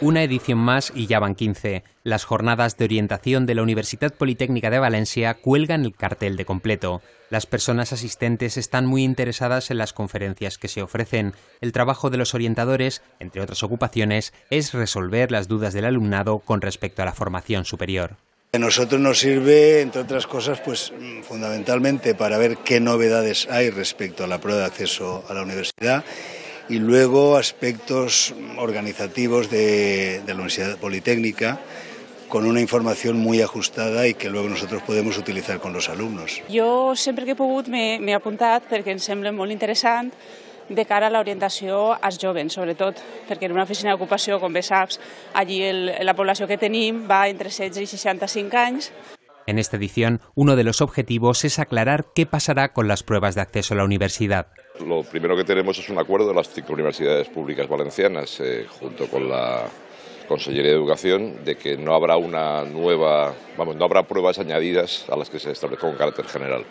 Una edición más y ya van 15. Las jornadas de orientación de la Universidad Politécnica de Valencia cuelgan el cartel de completo. Las personas asistentes están muy interesadas en las conferencias que se ofrecen. El trabajo de los orientadores, entre otras ocupaciones, es resolver las dudas del alumnado con respecto a la formación superior. A nosotros nos sirve, entre otras cosas, pues mm, fundamentalmente para ver qué novedades hay respecto a la prueba de acceso a la universidad y luego aspectos organizativos de, de la Universidad Politécnica con una información muy ajustada y que luego nosotros podemos utilizar con los alumnos. Yo sempre que he pogut he apuntat perquè em sembla molt interessant de cara a l'orientació als joves, sobretot, perquè en una oficina d'ocupació, com bé saps, allí el, la població que tenim va entre 16 i 65 anys. En esta edición, uno de los objetivos es aclarar qué pasará con las pruebas de acceso a la universidad. Lo primero que tenemos es un acuerdo de las cinco universidades públicas valencianas, eh, junto con la Consellería de Educación, de que no habrá una nueva, vamos, no habrá pruebas añadidas a las que se establezca con carácter general.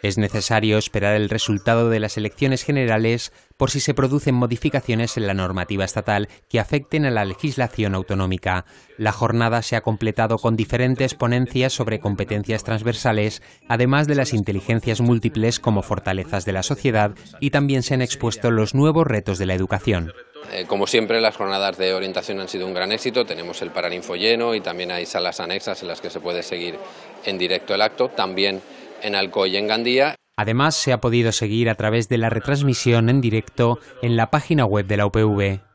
Es necesario esperar el resultado de las elecciones generales por si se producen modificaciones en la normativa estatal que afecten a la legislación autonómica. La jornada se ha completado con diferentes ponencias sobre competencias transversales, además de las inteligencias múltiples como fortalezas de la sociedad, y también se han expuesto los nuevos retos de la educación. Eh, como siempre, las jornadas de orientación han sido un gran éxito. Tenemos el Paraninfo lleno y también hay salas anexas en las que se puede seguir en directo el acto. También en Alcoy, en Gandía. Además, se ha podido seguir a través de la retransmisión en directo en la página web de la UPV.